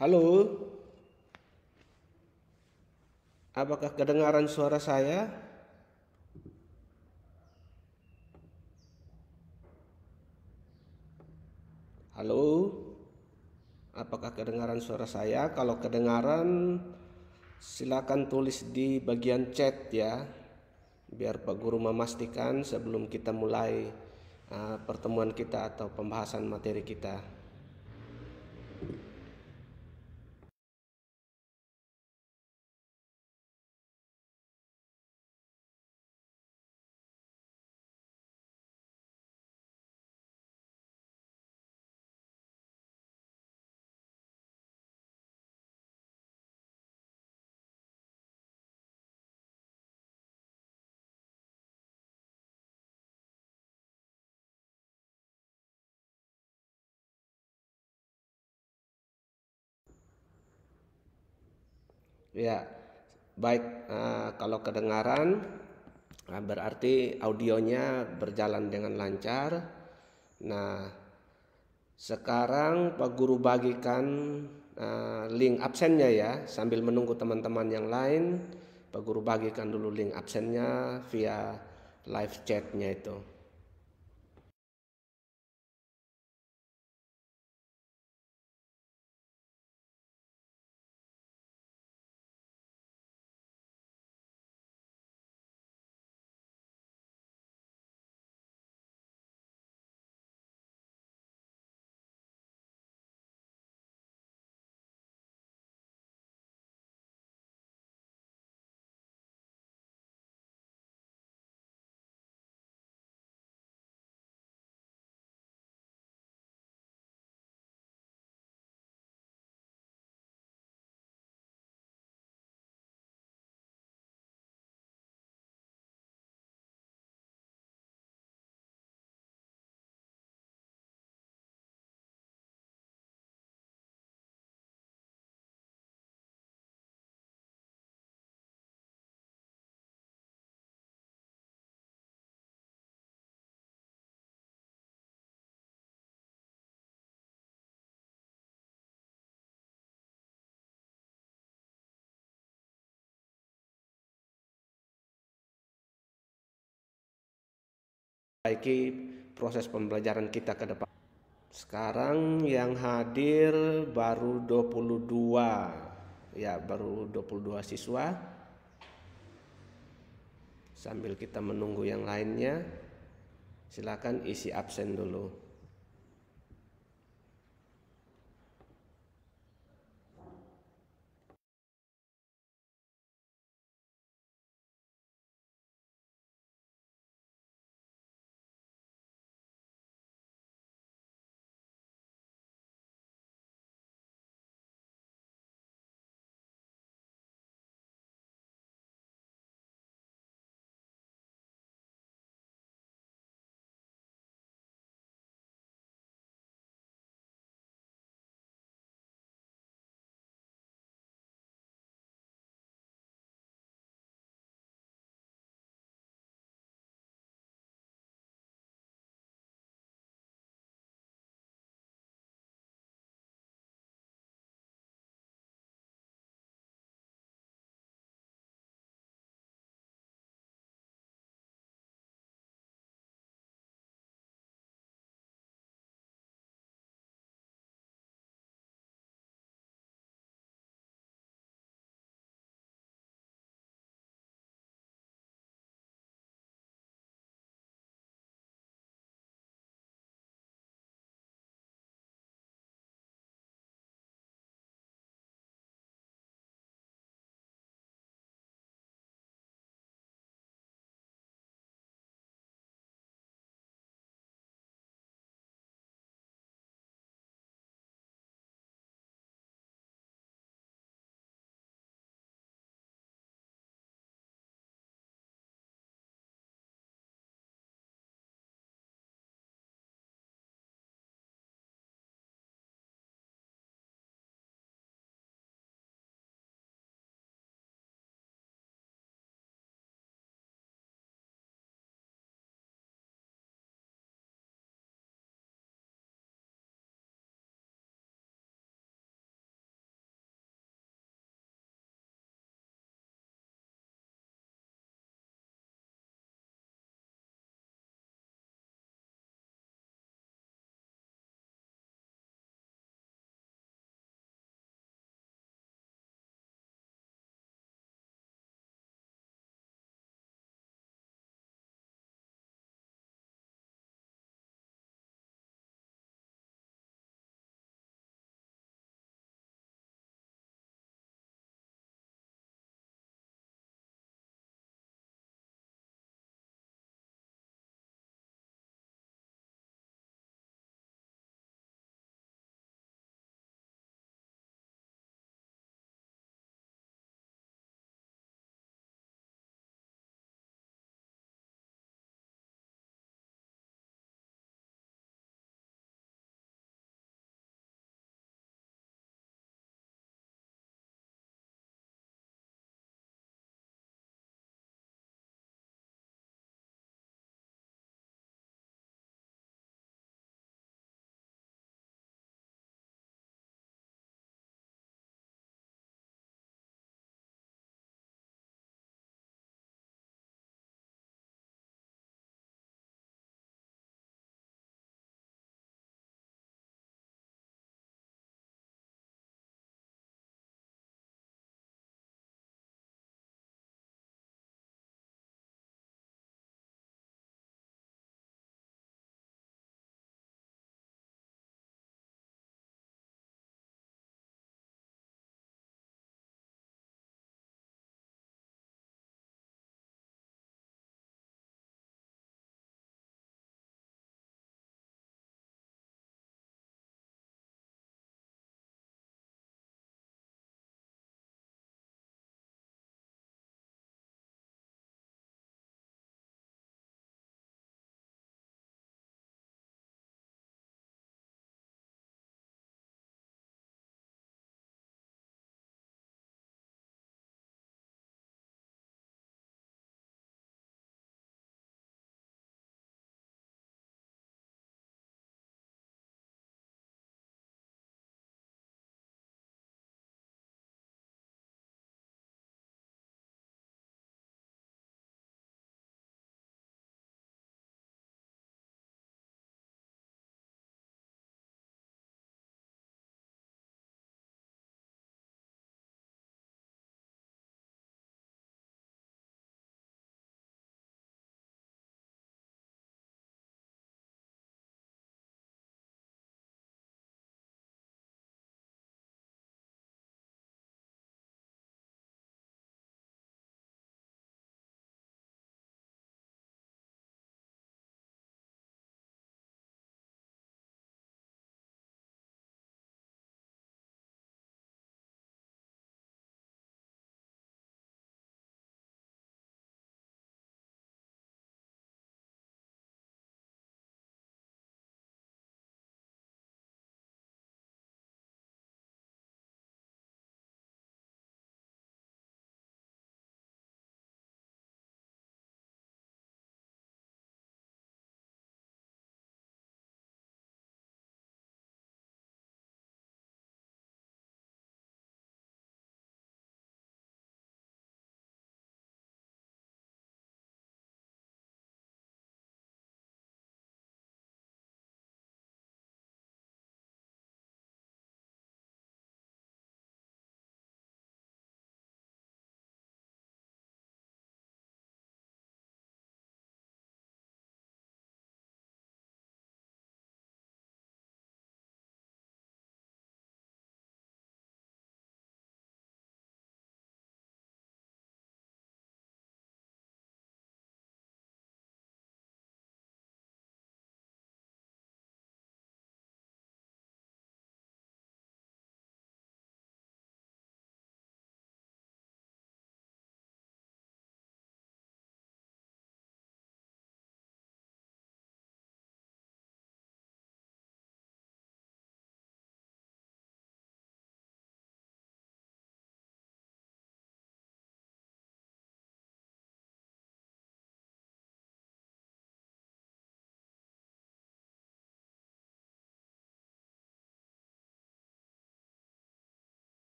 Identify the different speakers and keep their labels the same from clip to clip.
Speaker 1: Halo. Apakah kedengaran suara saya? Halo. Apakah kedengaran suara saya? Kalau kedengaran silakan tulis di bagian chat ya. Biar Pak Guru memastikan sebelum kita mulai uh, pertemuan kita atau pembahasan materi kita. Ya, baik. Uh, kalau kedengaran, uh, berarti audionya berjalan dengan lancar. Nah, sekarang Pak Guru bagikan uh, link absennya ya, sambil menunggu teman-teman yang lain. Pak Guru bagikan dulu link absennya via live chatnya itu. memperbaiki proses pembelajaran kita ke depan. Sekarang yang hadir baru 22. Ya, baru 22 siswa. Sambil kita menunggu yang lainnya, silakan isi absen dulu.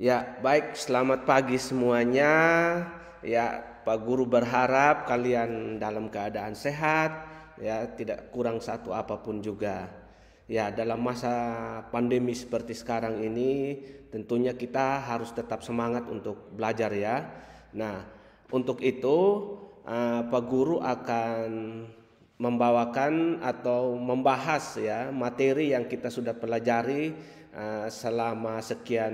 Speaker 1: Ya, baik, selamat pagi semuanya. Ya, Pak Guru berharap kalian dalam keadaan sehat, ya, tidak kurang satu apapun juga. Ya, dalam masa pandemi seperti sekarang ini, tentunya kita harus tetap semangat untuk belajar ya. Nah, untuk itu eh, Pak Guru akan membawakan atau membahas ya materi yang kita sudah pelajari Eh, selama sekian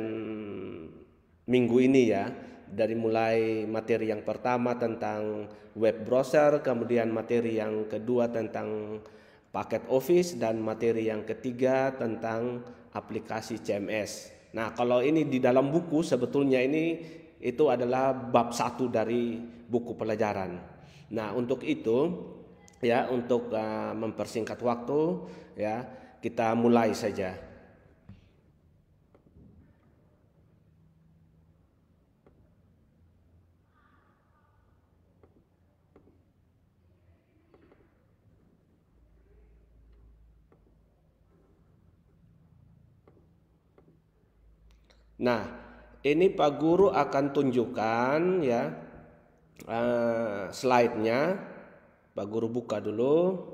Speaker 1: minggu ini ya dari mulai materi yang pertama tentang web browser, kemudian materi yang kedua tentang paket Office dan materi yang ketiga tentang aplikasi CMS. Nah, kalau ini di dalam buku sebetulnya ini itu adalah bab satu dari buku pelajaran. Nah, untuk itu ya untuk uh, mempersingkat waktu ya kita mulai saja. Nah, ini Pak Guru akan tunjukkan ya uh, slide-nya. Pak Guru buka dulu.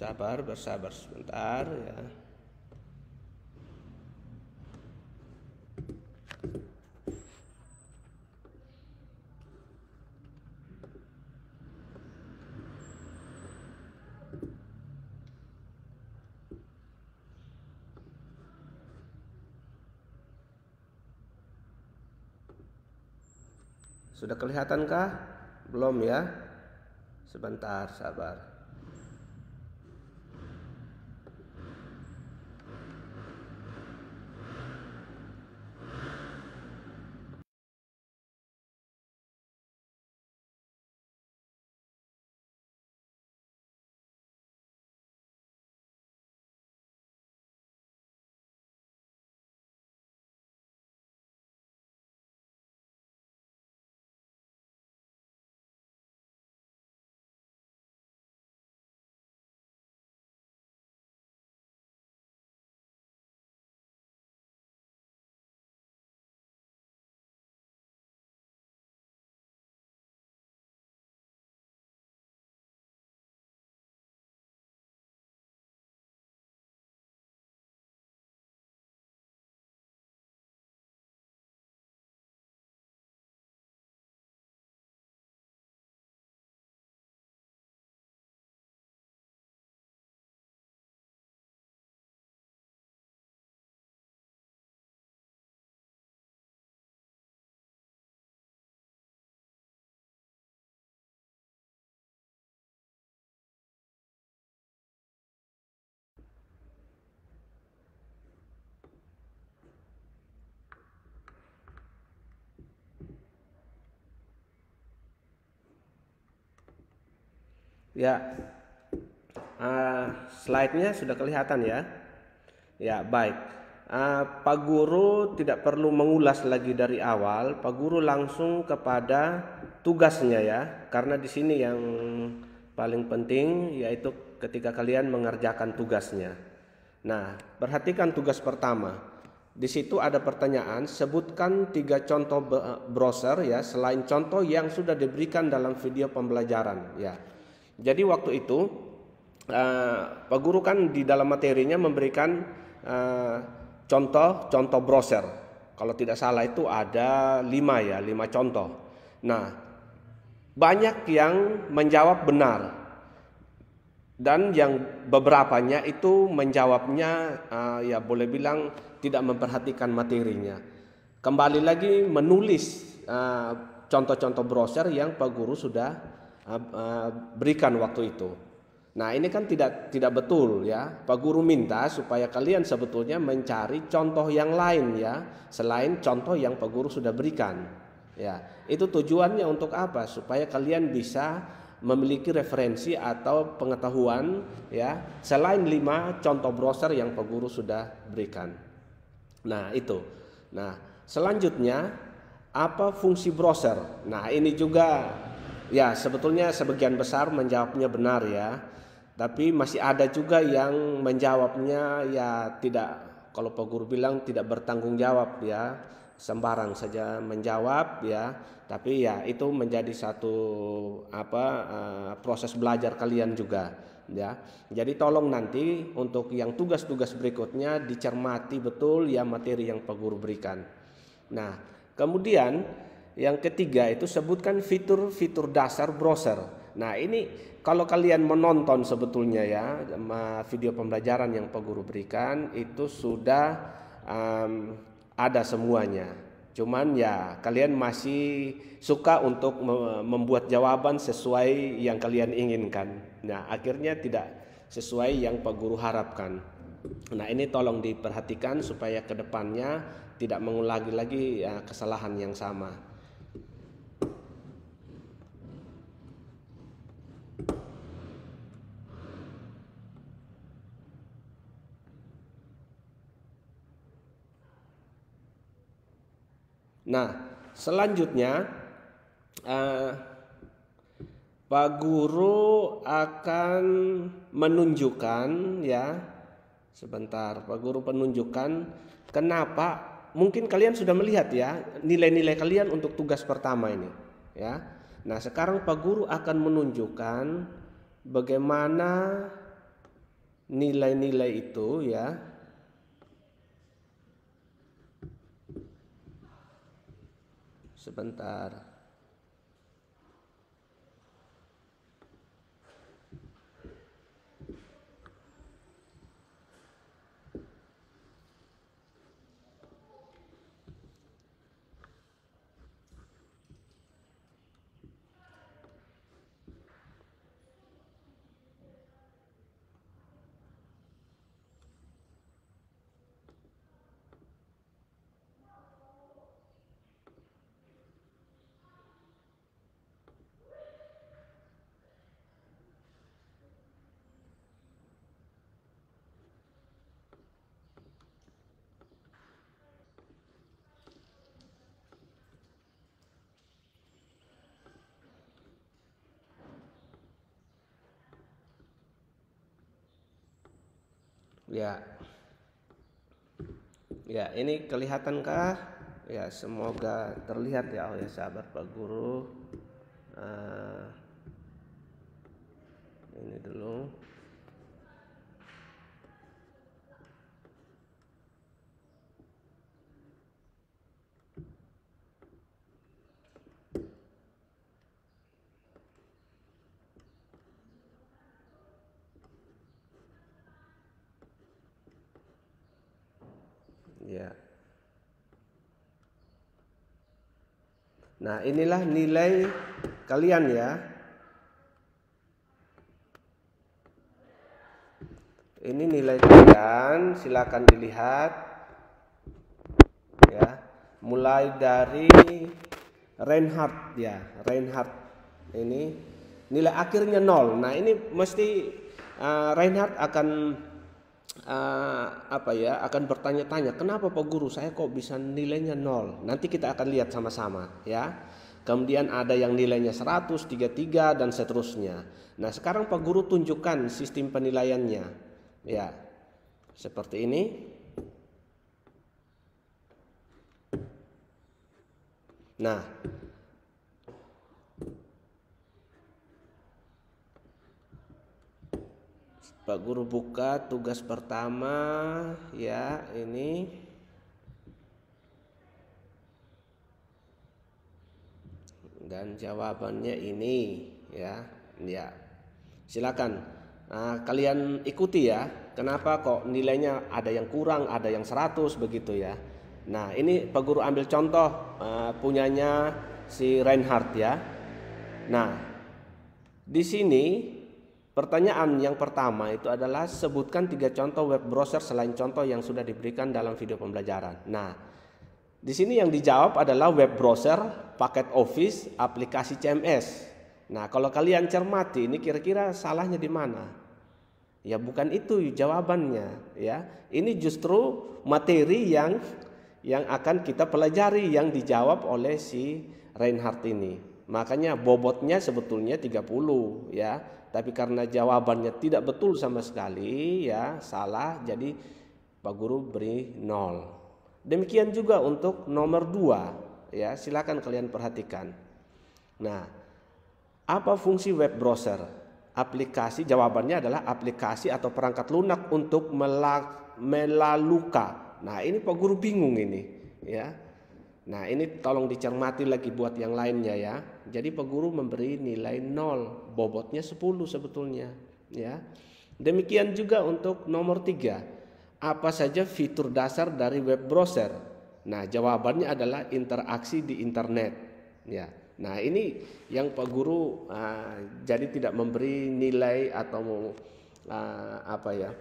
Speaker 1: sabar bersabar sebentar ya Sudah kelihatankah? Belum ya? Sebentar, sabar. Ya, uh, slide-nya sudah kelihatan ya. Ya, baik. Uh, Pak Guru tidak perlu mengulas lagi dari awal. Pak Guru langsung kepada tugasnya ya, karena di sini yang paling penting yaitu ketika kalian mengerjakan tugasnya. Nah, perhatikan tugas pertama. Di situ ada pertanyaan, sebutkan tiga contoh browser ya selain contoh yang sudah diberikan dalam video pembelajaran ya. Jadi waktu itu uh, Pak Guru kan di dalam materinya memberikan contoh-contoh eh, uh, browser. Kalau tidak salah itu ada lima ya, lima contoh. Nah, banyak yang menjawab benar dan yang beberapanya itu menjawabnya uh, ya boleh bilang tidak memperhatikan materinya. Kembali lagi menulis contoh-contoh uh, browser yang Pak Guru sudah Eh, berikan waktu itu. Nah, ini kan tidak tidak betul ya. Pak guru minta supaya kalian sebetulnya mencari contoh yang lain ya, selain contoh yang Pak guru sudah berikan. Ya, itu tujuannya untuk apa? Supaya kalian bisa memiliki referensi atau pengetahuan ya, selain lima contoh browser yang Pak guru sudah berikan. Nah, itu. Nah, selanjutnya apa fungsi browser? Nah, ini juga Ya, sebetulnya sebagian besar menjawabnya benar ya. Tapi masih ada juga yang menjawabnya ya tidak kalau Pak Guru bilang tidak bertanggung jawab ya. Sembarang saja menjawab ya. Tapi ya itu menjadi satu apa uh, proses belajar kalian juga ya. Jadi tolong nanti untuk yang tugas-tugas berikutnya dicermati betul ya materi yang Pak Guru berikan. Nah, kemudian yang ketiga itu sebutkan fitur-fitur dasar browser. Nah, ini kalau kalian menonton sebetulnya ya video pembelajaran yang Pak Guru berikan itu sudah um, ada semuanya. Cuman ya kalian masih suka untuk membuat jawaban sesuai yang kalian inginkan. Nah, akhirnya tidak sesuai yang Pak Guru harapkan. Nah, ini tolong diperhatikan supaya kedepannya tidak mengulangi lagi ya, kesalahan yang sama. Nah, selanjutnya uh, Pak Guru akan menunjukkan ya sebentar Pak Guru penunjukkan kenapa mungkin kalian sudah melihat ya nilai-nilai kalian untuk tugas pertama ini ya. Nah, sekarang Pak Guru akan menunjukkan bagaimana nilai-nilai itu ya sebentar Ya. Ya, ini kelihatankah? Ya, semoga terlihat ya oleh sahabat Pak Guru. Uh, Nah, inilah nilai kalian ya. Ini nilai kalian, silakan dilihat. Ya, mulai dari Reinhardt ya, Reinhardt ini nilai akhirnya nol. Nah, ini mesti uh, Reinhardt akan uh, apa ya akan bertanya-tanya kenapa Pak Guru saya kok bisa nilainya nol nanti kita akan lihat sama-sama ya kemudian ada yang nilainya 100 33 dan seterusnya nah sekarang Pak Guru tunjukkan sistem penilaiannya ya seperti ini nah Pak Guru buka tugas pertama ya ini dan jawabannya ini ya ya silakan nah, kalian ikuti ya kenapa kok nilainya ada yang kurang ada yang 100 begitu ya nah ini pak guru ambil contoh uh, punyanya si Reinhardt ya nah di sini Pertanyaan yang pertama itu adalah sebutkan tiga contoh web browser selain contoh yang sudah diberikan dalam video pembelajaran. Nah, di sini yang dijawab adalah web browser, paket Office, aplikasi CMS. Nah, kalau kalian cermati ini kira-kira salahnya di mana? Ya bukan itu jawabannya, ya. Ini justru materi yang yang akan kita pelajari yang dijawab oleh si Reinhardt ini. Makanya bobotnya sebetulnya 30 ya tapi karena jawabannya tidak betul sama sekali ya salah jadi Pak Guru beri nol. Demikian juga untuk nomor dua ya silakan kalian perhatikan. Nah apa fungsi web browser? Aplikasi jawabannya adalah aplikasi atau perangkat lunak untuk melaluka. Nah ini Pak Guru bingung ini ya. Nah ini tolong dicermati lagi buat yang lainnya ya. Jadi Pak Guru memberi nilai nol bobotnya 10 sebetulnya ya. Demikian juga untuk nomor tiga apa saja fitur dasar dari web browser? Nah, jawabannya adalah interaksi di internet ya. Nah, ini yang Pak Guru uh, jadi tidak memberi nilai atau uh, apa ya?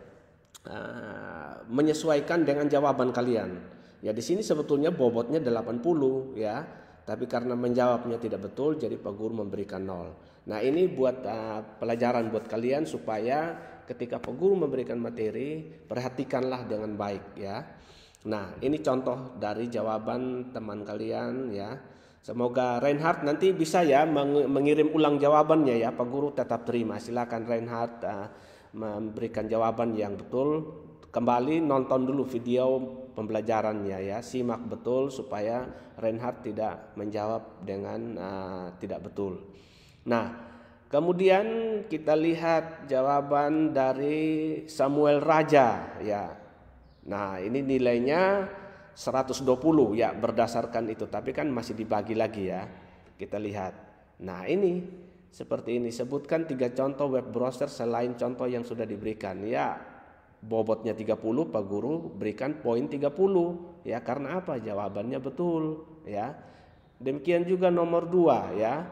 Speaker 1: Uh, menyesuaikan dengan jawaban kalian. Ya di sini sebetulnya bobotnya 80 ya, tapi karena menjawabnya tidak betul jadi Pak Guru memberikan nol. Nah ini buat uh, pelajaran buat kalian supaya ketika pengguru memberikan materi perhatikanlah dengan baik ya. Nah ini contoh dari jawaban teman kalian ya. Semoga Reinhardt nanti bisa ya meng mengirim ulang jawabannya ya Pak Guru tetap terima. Silakan Reinhardt uh, memberikan jawaban yang betul. Kembali nonton dulu video pembelajarannya ya. Simak betul supaya Reinhardt tidak menjawab dengan uh, tidak betul. Nah, kemudian kita lihat jawaban dari Samuel Raja ya. Nah, ini nilainya 120 ya berdasarkan itu, tapi kan masih dibagi lagi ya. Kita lihat. Nah, ini seperti ini sebutkan tiga contoh web browser selain contoh yang sudah diberikan. Ya, bobotnya 30 Pak Guru berikan poin 30 ya karena apa jawabannya betul ya demikian juga nomor 2 ya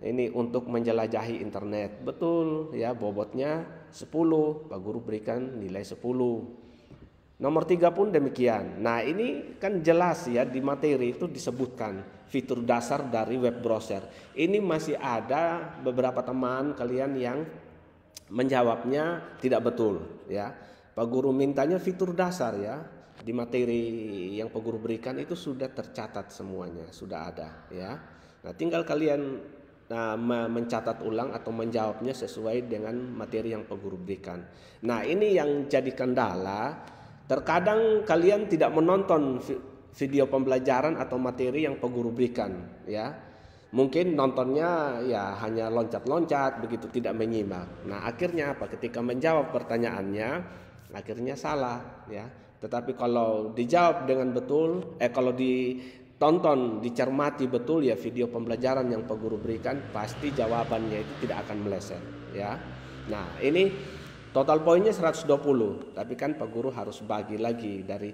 Speaker 1: ini untuk menjelajahi internet. Betul ya, bobotnya 10, Pak Guru berikan nilai 10. Nomor tiga pun demikian. Nah, ini kan jelas ya di materi itu disebutkan fitur dasar dari web browser. Ini masih ada beberapa teman kalian yang menjawabnya tidak betul ya. Pak guru mintanya fitur dasar ya. Di materi yang Pak guru berikan itu sudah tercatat semuanya, sudah ada ya. Nah, tinggal kalian uh, mencatat ulang atau menjawabnya sesuai dengan materi yang pengguru berikan. Nah, ini yang jadi kendala. Terkadang kalian tidak menonton video pembelajaran atau materi yang pengguru berikan, ya. Mungkin nontonnya ya hanya loncat-loncat begitu tidak menyimak. Nah, akhirnya apa? Ketika menjawab pertanyaannya, akhirnya salah, ya. Tetapi kalau dijawab dengan betul, eh kalau di tonton, dicermati betul ya video pembelajaran yang Pak Guru berikan, pasti jawabannya itu tidak akan meleset ya. Nah, ini total poinnya 120, tapi kan Pak Guru harus bagi lagi dari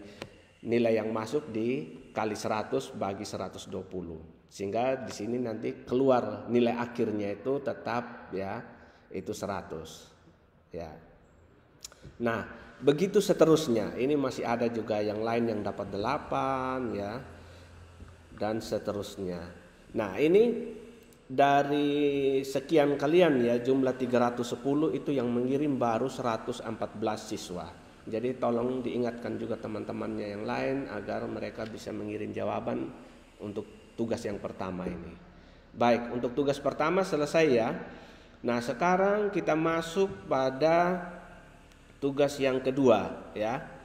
Speaker 1: nilai yang masuk di kali 100 bagi 120. Sehingga di sini nanti keluar nilai akhirnya itu tetap ya itu 100. Ya. Nah, begitu seterusnya. Ini masih ada juga yang lain yang dapat 8 ya dan seterusnya. Nah, ini dari sekian kalian ya jumlah 310 itu yang mengirim baru 114 siswa. Jadi tolong diingatkan juga teman-temannya yang lain agar mereka bisa mengirim jawaban untuk tugas yang pertama ini. Baik, untuk tugas pertama selesai ya. Nah, sekarang kita masuk pada tugas yang kedua ya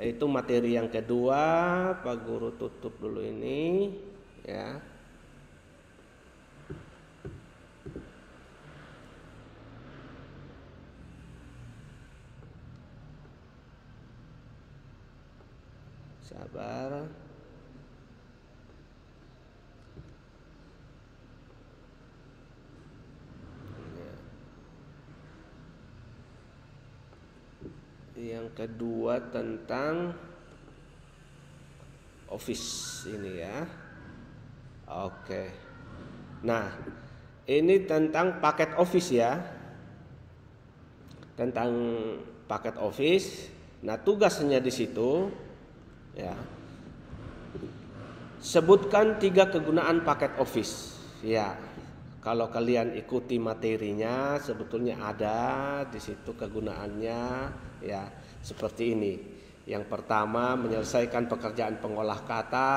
Speaker 1: itu materi yang kedua Pak Guru tutup dulu ini ya sabar yang kedua tentang office ini ya. Oke. Nah, ini tentang paket office ya. Tentang paket office. Nah, tugasnya di situ ya. Sebutkan tiga kegunaan paket office. Ya. Kalau kalian ikuti materinya sebetulnya ada di situ kegunaannya ya seperti ini. Yang pertama menyelesaikan pekerjaan pengolah kata,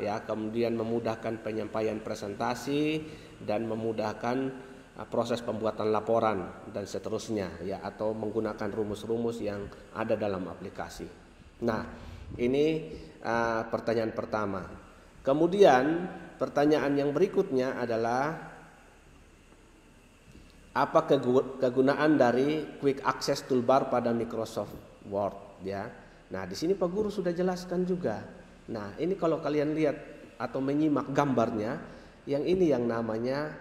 Speaker 1: ya, kemudian memudahkan penyampaian presentasi dan memudahkan uh, proses pembuatan laporan dan seterusnya ya atau menggunakan rumus-rumus yang ada dalam aplikasi. Nah, ini uh, pertanyaan pertama. Kemudian pertanyaan yang berikutnya adalah apa kegunaan dari quick access toolbar pada Microsoft Word ya. Nah, di sini Pak Guru sudah jelaskan juga. Nah, ini kalau kalian lihat atau menyimak gambarnya, yang ini yang namanya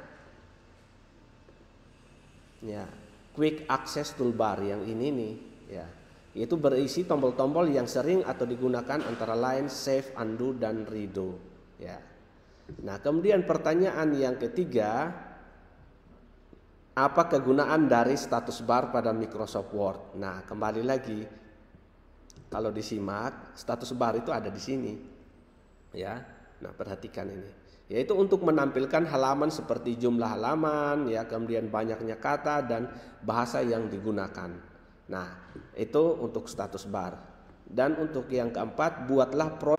Speaker 1: ya, quick access toolbar yang ini nih ya. Itu berisi tombol-tombol yang sering atau digunakan antara lain save, undo dan redo ya. Nah, kemudian pertanyaan yang ketiga, apa kegunaan dari status bar pada Microsoft Word? Nah, kembali lagi kalau disimak, status bar itu ada di sini. Ya. Nah, perhatikan ini. Yaitu untuk menampilkan halaman seperti jumlah halaman, ya, kemudian banyaknya kata dan bahasa yang digunakan. Nah, itu untuk status bar. Dan untuk yang keempat, buatlah pro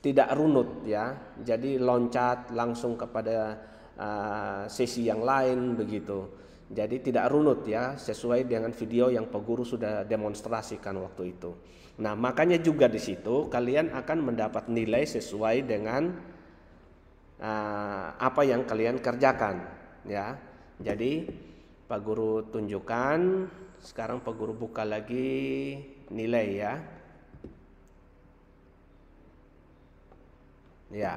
Speaker 1: tidak runut ya. Jadi loncat langsung kepada Eh, sesi yang lain begitu. Jadi tidak runut ya sesuai dengan video yang Pak sudah demonstrasikan waktu itu. Nah makanya juga di situ kalian akan mendapat nilai sesuai dengan uh, apa yang kalian kerjakan ya. Jadi Pak Guru tunjukkan sekarang Pak Guru buka lagi nilai ya. Ya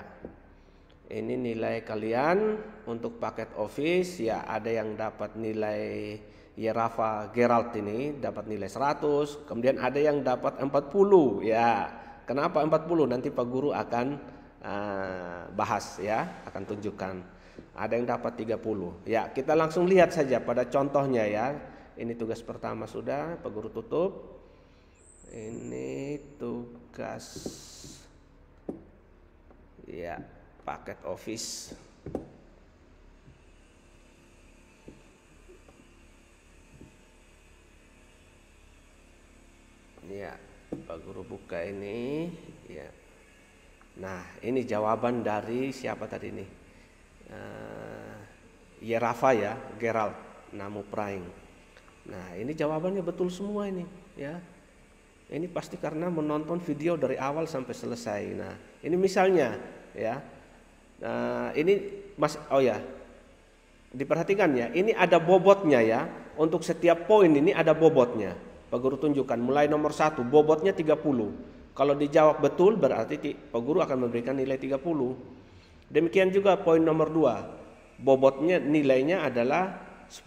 Speaker 1: ini nilai kalian untuk paket office ya ada yang dapat nilai ya Rafa Gerald ini dapat nilai 100 kemudian ada yang dapat 40 ya kenapa 40 nanti Pak Guru akan uh, bahas ya akan tunjukkan ada yang dapat 30 ya kita langsung lihat saja pada contohnya ya ini tugas pertama sudah Pak Guru tutup ini tugas ya paket office ya Pak Guru buka ini ya nah ini jawaban dari siapa tadi nih? Eh, uh, Rafa ya Gerald Namu Praing nah ini jawabannya betul semua ini ya ini pasti karena menonton video dari awal sampai selesai nah ini misalnya ya Nah, ini Mas oh ya. Diperhatikan ya, ini ada bobotnya ya. Untuk setiap poin ini ada bobotnya. Pak Guru tunjukkan mulai nomor satu bobotnya 30. Kalau dijawab betul berarti Pak Guru akan memberikan nilai 30. Demikian juga poin nomor dua Bobotnya nilainya adalah 10.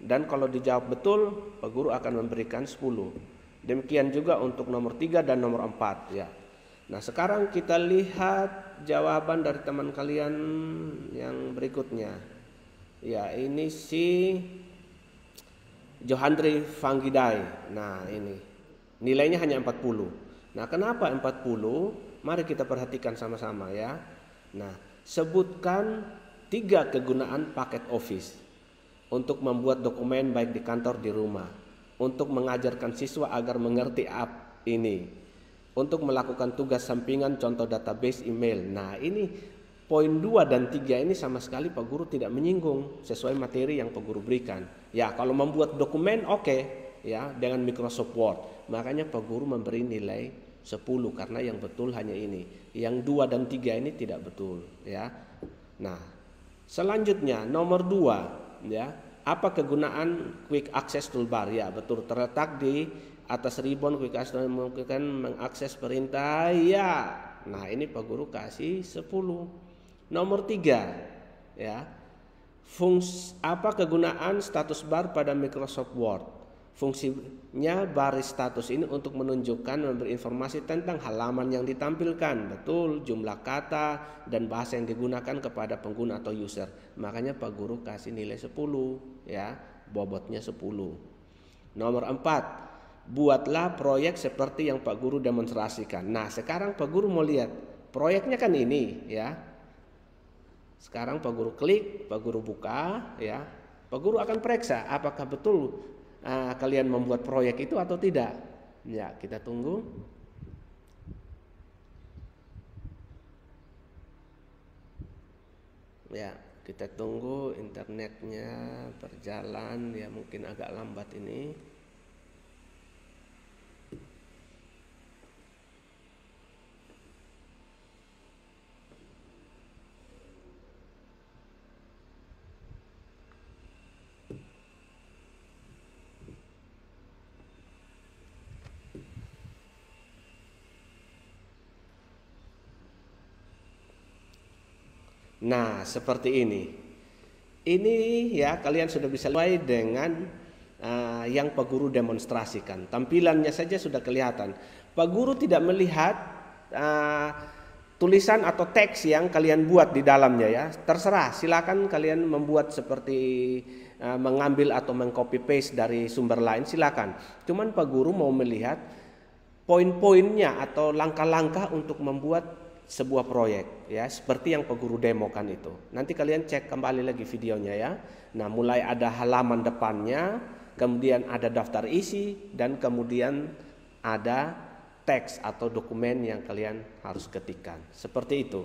Speaker 1: Dan kalau dijawab betul, Pak Guru akan memberikan 10. Demikian juga untuk nomor 3 dan nomor 4 ya. Nah sekarang kita lihat jawaban dari teman kalian yang berikutnya. Ya ini si Johandri Fangidai. Nah ini nilainya hanya 40. Nah kenapa 40? Mari kita perhatikan sama-sama ya. Nah sebutkan tiga kegunaan paket office untuk membuat dokumen baik di kantor di rumah untuk mengajarkan siswa agar mengerti app ini untuk melakukan tugas sampingan contoh database email. Nah, ini poin 2 dan 3 ini sama sekali Pak Guru tidak menyinggung sesuai materi yang Pak Guru berikan. Ya, kalau membuat dokumen oke okay, ya dengan Microsoft Word. Makanya Pak Guru memberi nilai 10 karena yang betul hanya ini. Yang 2 dan 3 ini tidak betul ya. Nah, selanjutnya nomor 2 ya. Apa kegunaan quick access toolbar? Ya, betul terletak di atas ribbon kui kasih memungkinkan mengakses perintah ya nah ini pak guru kasih 10 nomor 3 ya fungsi apa kegunaan status bar pada Microsoft Word fungsinya baris status ini untuk menunjukkan memberi informasi tentang halaman yang ditampilkan betul jumlah kata dan bahasa yang digunakan kepada pengguna atau user makanya Pak Guru kasih nilai 10 ya bobotnya 10 nomor 4 buatlah proyek seperti yang Pak Guru demonstrasikan. Nah, sekarang Pak Guru mau lihat proyeknya kan ini ya. Sekarang Pak Guru klik, Pak Guru buka ya. Pak Guru akan periksa apakah betul uh, kalian membuat proyek itu atau tidak. Ya, kita tunggu. Ya, kita tunggu internetnya berjalan ya mungkin agak lambat ini. Nah, seperti ini. Ini ya kalian sudah bisa mulai dengan uh, yang Pak Guru demonstrasikan. Tampilannya saja sudah kelihatan. Pak Guru tidak melihat uh, tulisan atau teks yang kalian buat di dalamnya ya. Terserah, silakan kalian membuat seperti uh, mengambil atau mengcopy paste dari sumber lain silakan. Cuman Pak Guru mau melihat poin-poinnya atau langkah-langkah untuk membuat sebuah proyek ya seperti yang peguru demo kan itu nanti kalian cek kembali lagi videonya ya nah mulai ada halaman depannya kemudian ada daftar isi dan kemudian ada teks atau dokumen yang kalian harus ketikkan seperti itu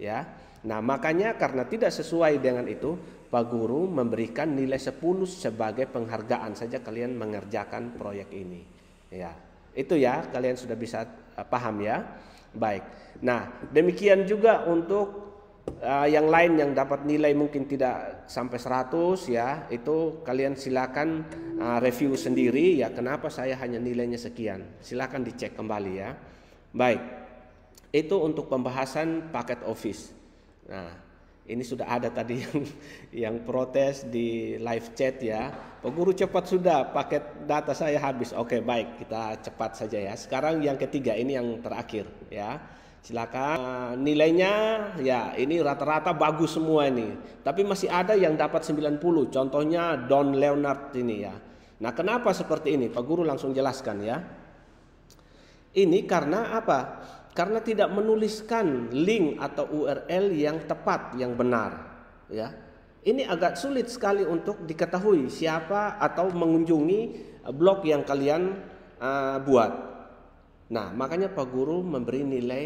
Speaker 1: ya nah makanya karena tidak sesuai dengan itu Pak Guru memberikan nilai 10 sebagai penghargaan saja kalian mengerjakan proyek ini. Ya, itu ya kalian sudah bisa eh, paham ya. Baik. Nah, demikian juga untuk uh, yang lain yang dapat nilai mungkin tidak sampai 100 ya, itu kalian silakan uh, review sendiri ya kenapa saya hanya nilainya sekian. Silakan dicek kembali ya. Baik. Itu untuk pembahasan paket office. Nah, ini sudah ada tadi yang yang protes di live chat ya. guru cepat sudah paket data saya habis. Oke, baik, kita cepat saja ya. Sekarang yang ketiga ini yang terakhir ya. Silakan eh, nilainya ya ini rata-rata bagus semua ini. Tapi masih ada yang dapat 90. Contohnya Don Leonard ini ya. Nah, kenapa seperti ini? Pak guru langsung jelaskan ya. Ini karena apa? karena tidak menuliskan link atau URL yang tepat yang benar ya ini agak sulit sekali untuk diketahui siapa atau mengunjungi blog yang kalian uh, buat nah makanya Pak Guru memberi nilai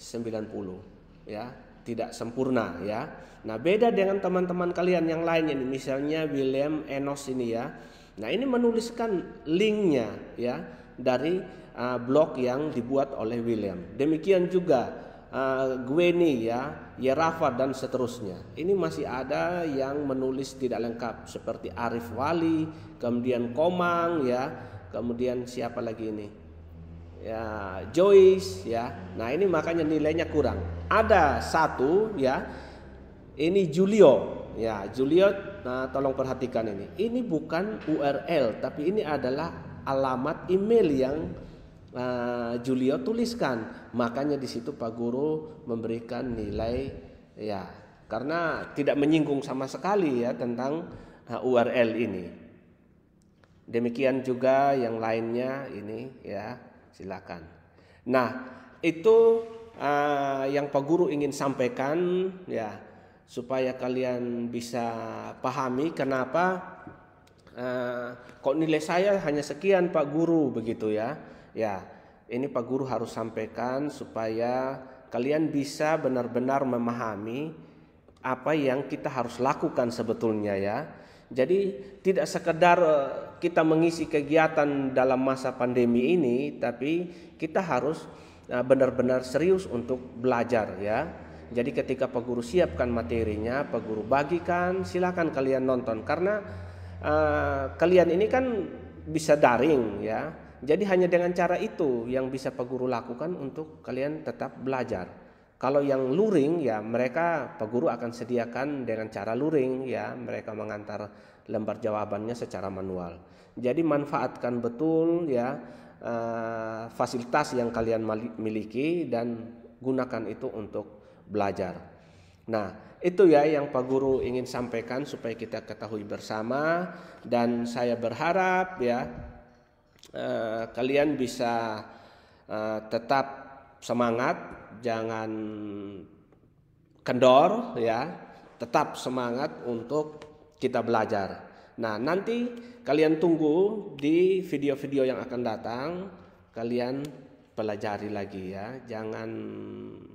Speaker 1: 90 ya tidak sempurna ya nah beda dengan teman-teman kalian yang lain ini misalnya William Enos ini ya nah ini menuliskan linknya ya dari uh, blok yang dibuat oleh William. Demikian juga uh, Gweni ya, Yerafa dan seterusnya. Ini masih ada yang menulis tidak lengkap seperti Arif Wali, kemudian Komang ya, kemudian siapa lagi ini? Ya, Joyce ya. Nah, ini makanya nilainya kurang. Ada satu ya. Ini Julio ya, Julio nah tolong perhatikan ini. Ini bukan URL tapi ini adalah alamat email yang Eh, Julio tuliskan. Makanya di situ Pak Guru memberikan nilai ya karena tidak menyinggung sama sekali ya tentang eh, URL ini. Demikian juga yang lainnya ini ya silakan. Nah itu uh, yang Pak Guru ingin sampaikan ya supaya kalian bisa pahami kenapa uh, kok nilai saya hanya sekian Pak Guru begitu ya Ya, ini Pak Guru harus sampaikan supaya kalian bisa benar-benar memahami apa yang kita harus lakukan sebetulnya ya. Jadi tidak sekedar eh, kita mengisi kegiatan dalam masa pandemi ini, tapi kita harus eh, benar-benar serius untuk belajar ya. Jadi ketika Pak Guru siapkan materinya, Pak Guru bagikan, silakan kalian nonton karena uh, kalian ini kan bisa daring ya jadi hanya dengan cara itu yang bisa Pak Guru lakukan untuk kalian tetap belajar. Kalau yang luring ya mereka Pak Guru akan sediakan dengan cara luring ya mereka mengantar lembar jawabannya secara manual. Jadi manfaatkan betul ya eh, fasilitas yang kalian miliki dan gunakan itu untuk belajar. Nah, itu ya yang Pak Guru ingin sampaikan supaya kita ketahui bersama dan saya berharap ya Eh, kalian bisa eh, tetap semangat, jangan kendor ya, tetap semangat untuk kita belajar. Nah, nanti kalian tunggu di video-video yang akan datang, kalian pelajari lagi ya. Jangan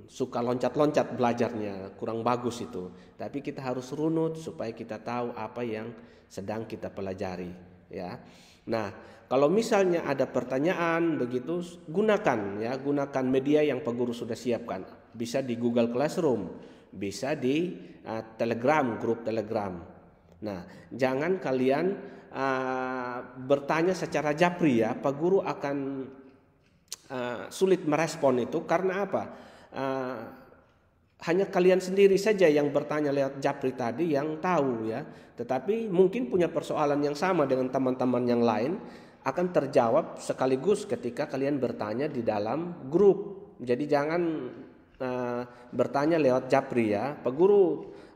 Speaker 1: suka loncat-loncat belajarnya, kurang bagus itu. Tapi kita harus runut supaya kita tahu apa yang sedang kita pelajari ya. Nah, kalau misalnya ada pertanyaan begitu gunakan ya gunakan media yang Pak Guru sudah siapkan. Bisa di Google Classroom, bisa di uh, Telegram grup Telegram. Nah, jangan kalian uh, bertanya secara japri ya. Pak Guru akan uh, sulit merespon itu karena apa? Uh, hanya kalian sendiri saja yang bertanya lewat Japri tadi yang tahu ya. Tetapi mungkin punya persoalan yang sama dengan teman-teman yang lain akan terjawab sekaligus ketika kalian bertanya di dalam grup. Jadi jangan uh, bertanya lewat japri ya, Pak Guru uh,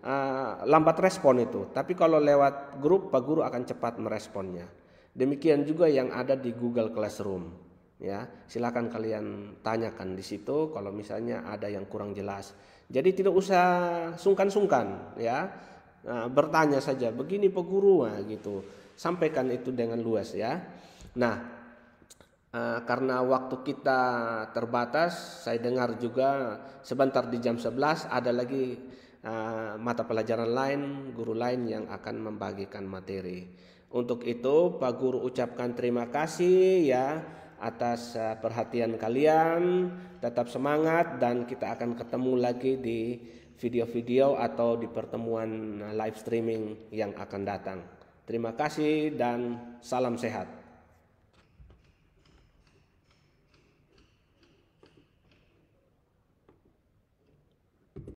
Speaker 1: eh, lambat respon itu. Tapi kalau lewat grup, Pak Guru akan cepat meresponnya. Demikian juga yang ada di Google Classroom. Ya, silakan kalian tanyakan di situ kalau misalnya ada yang kurang jelas. Jadi tidak usah sungkan-sungkan ya. Nah, bertanya saja begini Pak nah, gitu. Sampaikan itu dengan luas ya. Nah, uh, karena waktu kita terbatas, saya dengar juga sebentar di jam 11 ada lagi uh, mata pelajaran lain, guru lain yang akan membagikan materi. Untuk itu, Pak Guru ucapkan terima kasih ya atas uh, perhatian kalian. Tetap semangat dan kita akan ketemu lagi di video-video atau di pertemuan live streaming yang akan datang. Terima kasih dan salam sehat.